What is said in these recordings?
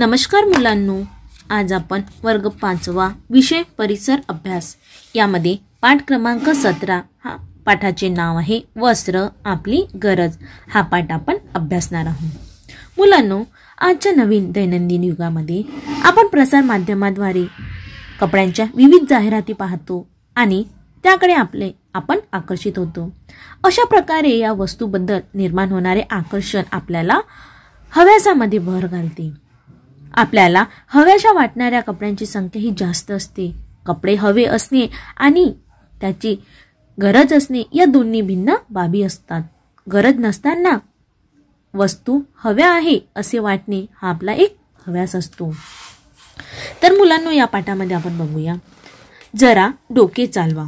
नमस्कार मुलांनो आज आपण वर्ग पाचवा विषय परिसर अभ्यास यामध्ये पाठ क्रमांक सतरा हा पाठाचे नाव आहे वस्त्र आपली गरज हा पाठ आपण अभ्यासणार आहोत मुलांनो आजच्या नवीन दैनंदिन युगामध्ये आपण प्रसार माध्यमाद्वारे कपड्यांच्या विविध जाहिराती पाहतो आणि त्याकडे आपले आपण आकर्षित होतो अशा प्रकारे या वस्तूबद्दल निर्माण होणारे आकर्षण आपल्याला हव्यासामध्ये भर घालते आपल्याला हव्याशा वाटणाऱ्या कपड्यांची संख्या ही जास्त असते कपडे हवे असणे आणि त्याची गरज असणे या दोन्ही भिन्न बाबी असतात गरज नसताना वस्तू हव्या आहे असे वाटणे हा आपला एक हव्यास असतो तर मुलांनो या पाठामध्ये आपण बघूया जरा डोके चालवा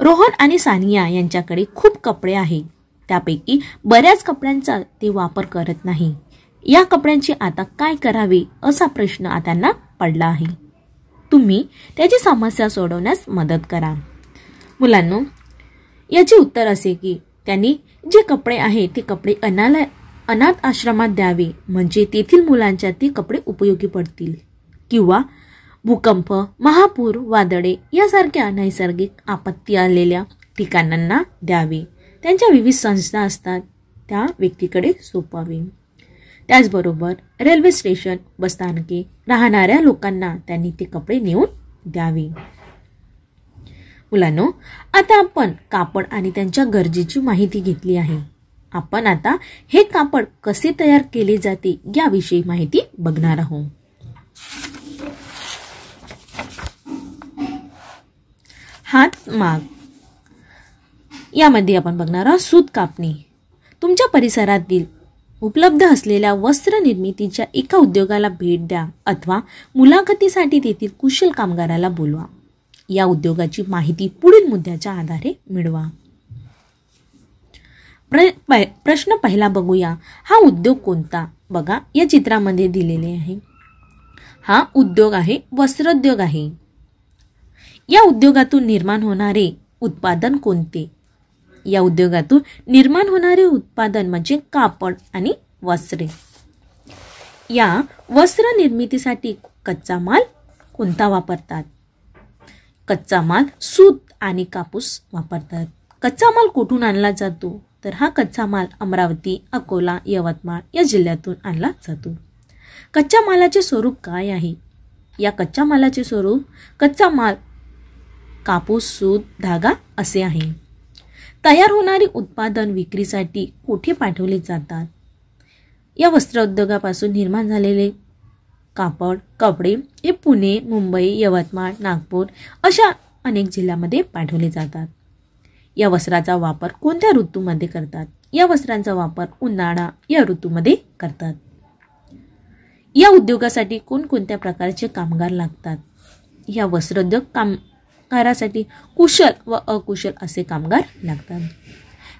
रोहन आणि सानिया यांच्याकडे खूप कपडे आहे त्यापैकी बऱ्याच कपड्यांचा ते वापर करत नाही या कपड्यांची आता काय करावे असा प्रश्न त्यांना पडला आहे तुम्ही त्याची समस्या सोडवण्यास मदत करा मुलांनो याचे उत्तर असे की त्यांनी जे कपडे आहे ते कपडे अनालय अनाथ आश्रमात द्यावे म्हणजे तेथील मुलांच्या ते कपडे उपयोगी पडतील किंवा भूकंप महापूर वादळे यासारख्या नैसर्गिक आपत्ती आलेल्या ठिकाणांना द्यावे त्यांच्या विविध संस्था असतात त्या व्यक्तीकडे सोपावे त्याचबरोबर रेल्वे स्टेशन बसस्थानके राहणाऱ्या लोकांना त्यांनी ते कपडे नेऊन द्यावे मुलांनो आता आपण कापड आणि त्यांच्या गरजेची माहिती घेतली आहे आपण आता हे कापड कसे तयार केले जाते याविषयी माहिती बघणार आहोत हात माग यामध्ये आपण बघणार आहोत सूत कापणी तुमच्या परिसरातील उपलब्ध असलेल्या वस्त्र निर्मितीच्या एका उद्योगाला भेट द्या अथवा मुलाखतीसाठी तेथील कुशल कामगाराला बोलवा या उद्योगाची माहिती पुढील मुद्द्याच्या आधारे मिळवा प्र प्रश्न पहिला बघूया हा उद्योग कोणता बघा या चित्रामध्ये दिलेले आहे हा उद्योग आहे वस्त्रोद्योग आहे या उद्योगातून निर्माण होणारे उत्पादन कोणते या उद्योगातून निर्माण होणारे उत्पादन म्हणजे कापड आणि वस्त्रे या वस्त्र निर्मितीसाठी कच्चा माल कोणता वापरतात कच्चा माल सूत आणि कापूस वापरतात कच्चा माल कुठून आणला जातो तर हा कच्चा माल अमरावती अकोला यवतमाळ या जिल्ह्यातून आणला जातो कच्च्या मालाचे स्वरूप काय आहे या कच्च्या मालाचे स्वरूप कच्चा माल कापूस सूत धागा असे आहे तयार होणारी उत्पादन विक्रीसाठी कोठे पाठवले जातात या वस्त्र उद्योगापासून निर्माण झालेले कापड कपडे हे पुणे मुंबई यवतमाळ नागपूर अशा अनेक जिल्ह्यामध्ये पाठवले जातात या वस्त्राचा वापर कोणत्या ऋतूमध्ये करतात या वस्त्रांचा वापर उन्हाळा या ऋतूमध्ये करतात या उद्योगासाठी कोणकोणत्या प्रकारचे कामगार लागतात या वस्त्रोद्योग काम कारासाठी कुशल व अकुशल असे कामगार लागतात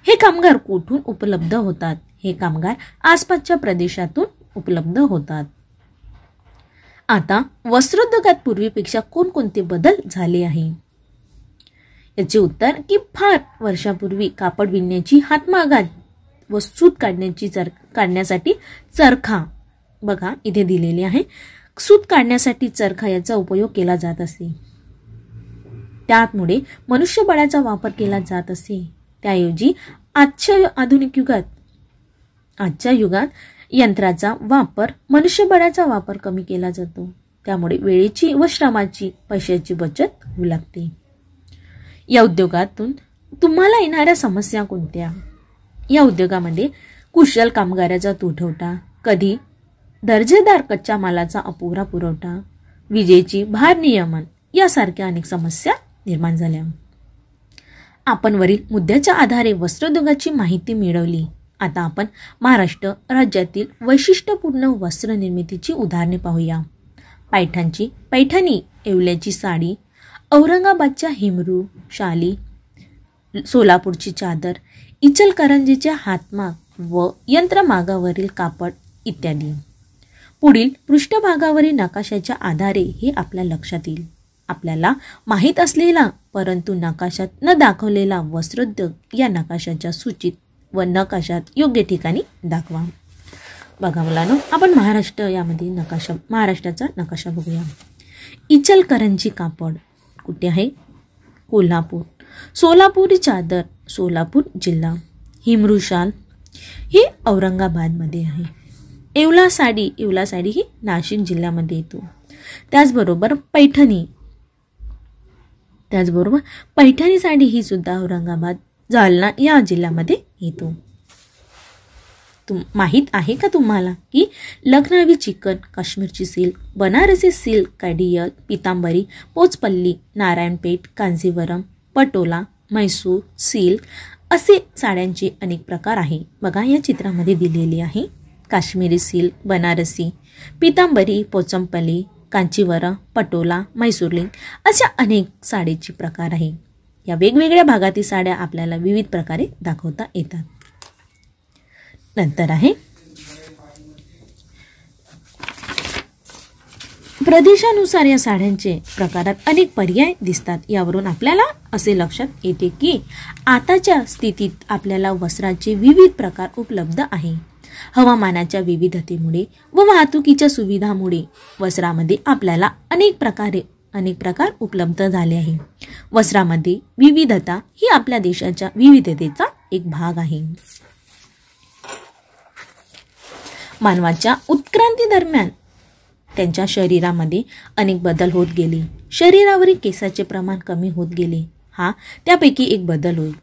हे कामगार कुठून उपलब्ध होतात हे कामगार आसपासच्या प्रदेशातून उपलब्ध होतात आता वस्त्रोद्योगात पूर्वीपेक्षा कोणकोणते बदल झाले आहे याचे उत्तर की फार वर्षापूर्वी कापड विणण्याची हातमागात व सूत काढण्याची चर काढण्यासाठी चरखा बघा इथे दिलेली आहे सूत काढण्यासाठी चरखा याचा उपयोग केला जात असे त्यामुळे मनुष्यबळाचा वापर केला जात असे त्याऐवजी आजच्या आधुनिक युगात आजच्या युगात यंत्राचा वापर मनुष्यबळाचा वापर कमी केला जातो त्यामुळे वेळेची व श्रमाची पैशाची बचत होऊ लागते या उद्योगातून तुम्हाला येणाऱ्या समस्या कोणत्या या उद्योगामध्ये कुशल कामगाराचा तुटवठा कधी दर्जेदार कच्च्या मालाचा अपुरा पुरवठा विजेची भारनियमन यासारख्या अनेक समस्या निर्माण झाल्या आपण वरील मुद्द्याच्या आधारे वस्त्रोद्योगाची माहिती मिळवली आता आपण महाराष्ट्र राज्यातील वैशिष्ट्यपूर्ण वस्त्रनिर्मितीची उदाहरणे पाहूया पैठणची पैठणी येवल्याची साडी औरंगाबादच्या हिमरू शाली सोलापूरची चादर इचलकरंजीच्या हातमाग व यंत्रमागावरील कापड इत्यादी पुढील पृष्ठभागावरील नकाशाच्या आधारे हे आपल्या लक्षात येईल आपल्याला माहीत असलेला परंतु नकाशात न दाखवलेला वस्त्रोद्योग या नकाशाच्या सूचीत व नकाशात योग्य ठिकाणी दाखवा बघा मुलांनो आपण महाराष्ट्र यामध्ये नकाशा महाराष्ट्राचा नकाशा बघूया इचलकरंजी कापड कुठे आहे कोल्हापूर सोलापूर चादर सोलापूर जिल्हा हिमरुशाल ही औरंगाबादमध्ये आहे येवला साडी येवला साडी ही नाशिक जिल्ह्यामध्ये येतो त्याचबरोबर पैठणी त्याचबरोबर पैठणी साडी ही सुद्धा औरंगाबाद जालना या जिल्ह्यामध्ये येतो तुम माहीत आहे का तुम्हाला की लखनवी चिकन काश्मीरची सिल्क बनारसी सिल्क कॅडियल पितांबरी पोचपल्ली नारायणपेठ कांजीवरम पटोला मैसूर सिल्क असे साड्यांचे अनेक प्रकार आहे बघा या चित्रामध्ये दिलेली आहे काश्मीरी सिल्क बनारसी पितांबरी पोचमपल्ली कांचीवर पटोला मैसूरलिंग अशा अनेक साडीचे प्रकार आहे या वेगवेगळ्या भागातील साड्या आपल्याला विविध प्रकारे दाखवता येतात नंतर आहे प्रदेशानुसार या साड्यांचे प्रकारात अनेक पर्याय दिसतात यावरून आपल्याला असे लक्षात येते की आताच्या स्थितीत आपल्याला वस्त्राचे विविध प्रकार उपलब्ध आहे हवामानाच्या विविधतेमुळे व वाहतुकीच्या सुविधामुळे वस्त्रामध्ये आपल्याला अनेक प्रकारे अनेक प्रकार उपलब्ध झाले आहे वस्त्रामध्ये विविधता ही आपल्या देशाच्या विविधतेचा एक भाग आहे मानवाच्या उत्क्रांती दरम्यान त्यांच्या शरीरामध्ये अनेक बदल होत गेले शरीरावरील केसाचे प्रमाण कमी होत गेले हा त्यापैकी एक बदल होईल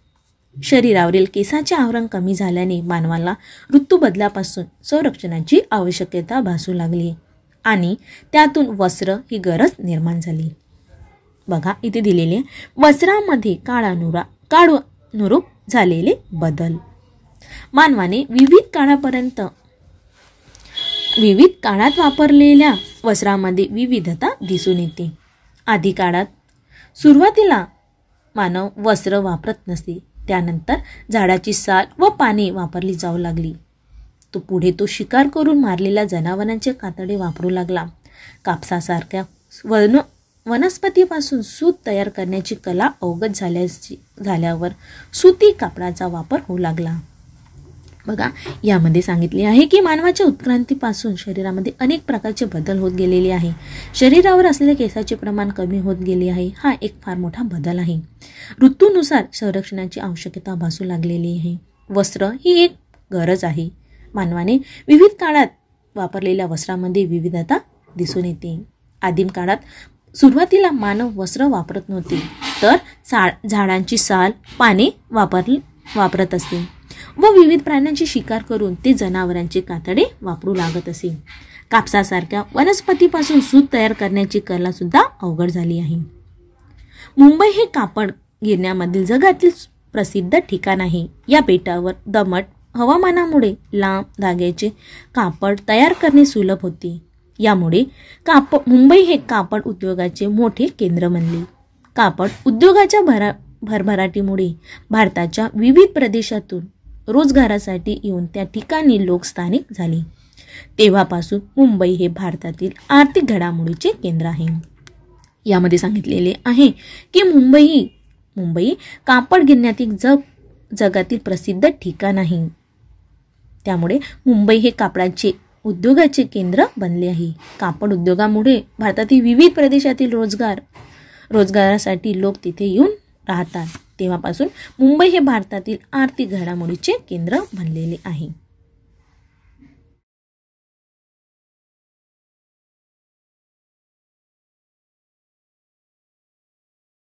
शरीरावरील केसाचे आवरण कमी झाल्याने मानवाला ऋतू बदलापासून संरक्षणाची आवश्यकता भासू लागली आणि त्यातून वस्त्र ही गरज निर्माण झाली बघा इथे दिलेले वस्त्रामध्ये काळानुरा काळानुरूप झालेले बदल मानवाने विविध काळापर्यंत विविध काळात वापरलेल्या वस्त्रामध्ये विविधता दिसून येते आधी काळात सुरुवातीला मानव वस्त्र वापरत नसते त्यानंतर झाडाची साल व पाने वापरली जाऊ लागली तो पुढे तो शिकार करून मारलेल्या जनावरांचे कातडे वापरू लागला कापसासारख्या वन वनस्पतीपासून सूत तयार करण्याची कला अवगत झाल्याची झाल्यावर सूती कापडाचा वापर होऊ लागला बघा यामध्ये सांगितले आहे की मानवाच्या उत्क्रांतीपासून शरीरामध्ये अनेक प्रकारचे बदल होत गेलेले आहे शरीरावर असलेले केसाचे प्रमाण कमी होत गेले आहे हा एक फार मोठा बदल आहे ऋतूनुसार संरक्षणाची आवश्यकता भासू लागलेली आहे वस्त्र ही एक गरज आहे मानवाने विविध काळात वापरलेल्या वस्त्रामध्ये विविधता दिसून येते आदिम काळात सुरुवातीला मानव वस्त्र वापरत नव्हते तर साळ झाडांची साल पाने वापर वापरत असते व विविध प्राण्यांची शिकार करून ते जनावरांचे कातडे वापरू लागत असे कापसासारख्या वनस्पतीपासून सूत तयार करण्याची कला सुद्धा अवघड झाली आहे मुंबई हे कापड गिरण्यामधील जगातील प्रसिद्ध ठिकाण आहे या बेटावर दमट हवामानामुळे लांब धाग्याचे कापड तयार करणे सुलभ होते यामुळे काप मुंबई हे कापड उद्योगाचे मोठे केंद्र बनले कापड उद्योगाच्या भरा भरभराटीमुळे भारताच्या विविध प्रदेशातून रोजगारासाठी येऊन त्या ठिकाणी लोक स्थानिक झाले तेव्हापासून मुंबई हे भारतातील आर्थिक घडामोडीचे केंद्र आहे यामध्ये सांगितलेले आहे की मुंबई मुंबई कापड गिरण्यातील जग जगातील प्रसिद्ध ठिकाण आहे त्यामुळे मुंबई हे कापडाचे उद्योगाचे केंद्र बनले आहे कापड उद्योगामुळे भारतातील विविध प्रदेशातील रोजगार रोजगारासाठी लोक तिथे येऊन राहतात तेव्हापासून मुंबई हे भारतातील आर्थिक घडामोडीचे केंद्र बनलेले आहे